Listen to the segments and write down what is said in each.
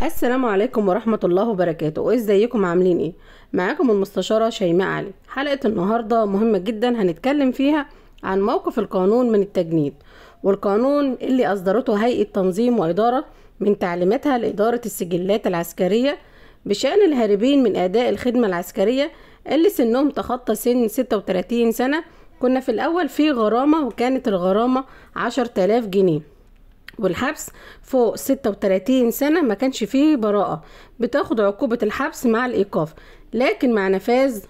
السلام عليكم ورحمة الله وبركاته إيه، ازيكم عاملين ايه معاكم المستشارة شيماء علي حلقة النهاردة مهمة جدا هنتكلم فيها عن موقف القانون من التجنيد والقانون اللي اصدرته هيئة تنظيم وادارة من تعليماتها لإدارة السجلات العسكرية بشأن الهاربين من أداء الخدمة العسكرية اللي سنهم تخطى سن 36 سنة كنا في الأول في غرامة وكانت الغرامة 10000 جنيه والحبس فوق 36 سنة ما كانش فيه براءة بتاخد عقوبة الحبس مع الإيقاف لكن مع نفاذ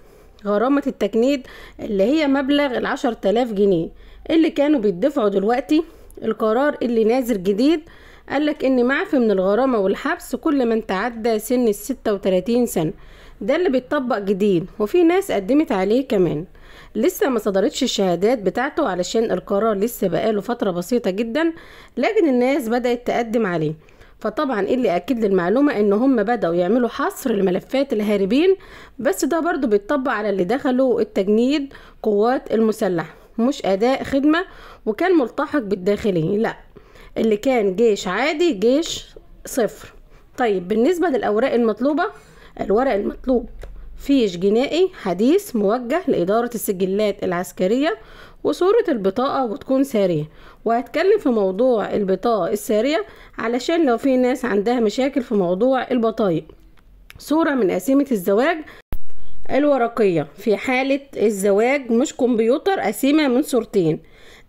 غرامة التجنيد اللي هي مبلغ العشر تلاف جنيه اللي كانوا بيدفعوا دلوقتي القرار اللي نازل جديد قالك ان معفي من الغرامة والحبس كل من تعدى سن الستة وتلاتين سنة ده اللي بيتطبق جديد وفي ناس قدمت عليه كمان لسه ما صدرتش الشهادات بتاعته علشان القرار لسه بقاله فترة بسيطة جدا لكن الناس بدأت تقدم عليه فطبعا إيه اللي اكد للمعلومه ان هم بداوا يعملوا حصر لملفات الهاربين بس ده برضو بيتطبق على اللي دخلوا التجنيد قوات المسلحه مش اداء خدمه وكان ملتحق بالداخلي لا اللي كان جيش عادي جيش صفر طيب بالنسبه للاوراق المطلوبه الورق المطلوب فيش جنائي حديث موجه لإدارة السجلات العسكرية وصورة البطاقة وتكون سارية وهتكلم في موضوع البطاقة السارية علشان لو في ناس عندها مشاكل في موضوع البطايق صورة من قسيمة الزواج الورقية في حالة الزواج مش كمبيوتر قسيمة من صورتين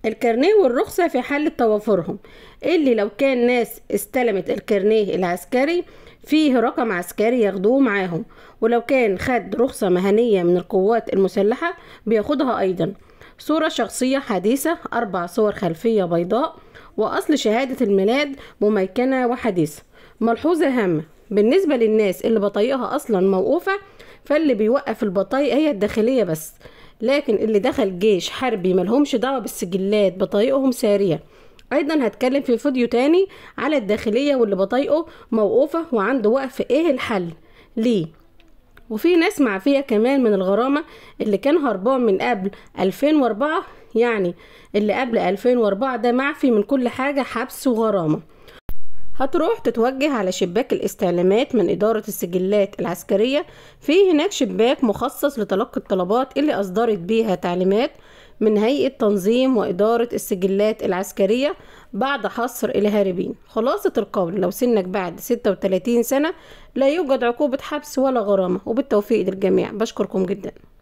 الكارنيه والرخصة في حالة توافرهم اللي لو كان ناس استلمت الكارنيه العسكري فيه رقم عسكري ياخدوه معاهم ولو كان خد رخصة مهنية من القوات المسلحة بياخدها أيضا صورة شخصية حديثة أربع صور خلفية بيضاء وأصل شهادة الميلاد مميكنة وحديثة ملحوظة هامة بالنسبة للناس اللي بطايقها أصلا موقوفة فاللي بيوقف البطايق هي الداخلية بس لكن اللي دخل جيش حربي ملهمش دعوة بالسجلات بطايقهم سارية ايضا هتكلم في فيديو تاني على الداخلية واللي بطايقه موقوفة وعنده وقف ايه الحل ليه وفي ناس معفية كمان من الغرامة اللي كان هربان من قبل 2004 يعني اللي قبل 2004 ده معفي من كل حاجة حبس وغرامة هتروح تتوجه على شباك الاستعلامات من إدارة السجلات العسكرية في هناك شباك مخصص لتلقي الطلبات اللي أصدرت بيها تعليمات من هيئة تنظيم وإدارة السجلات العسكرية بعد حصر الهاربين خلاصة القول لو سنك بعد 36 سنة لا يوجد عقوبة حبس ولا غرامة وبالتوفيق للجميع بشكركم جداً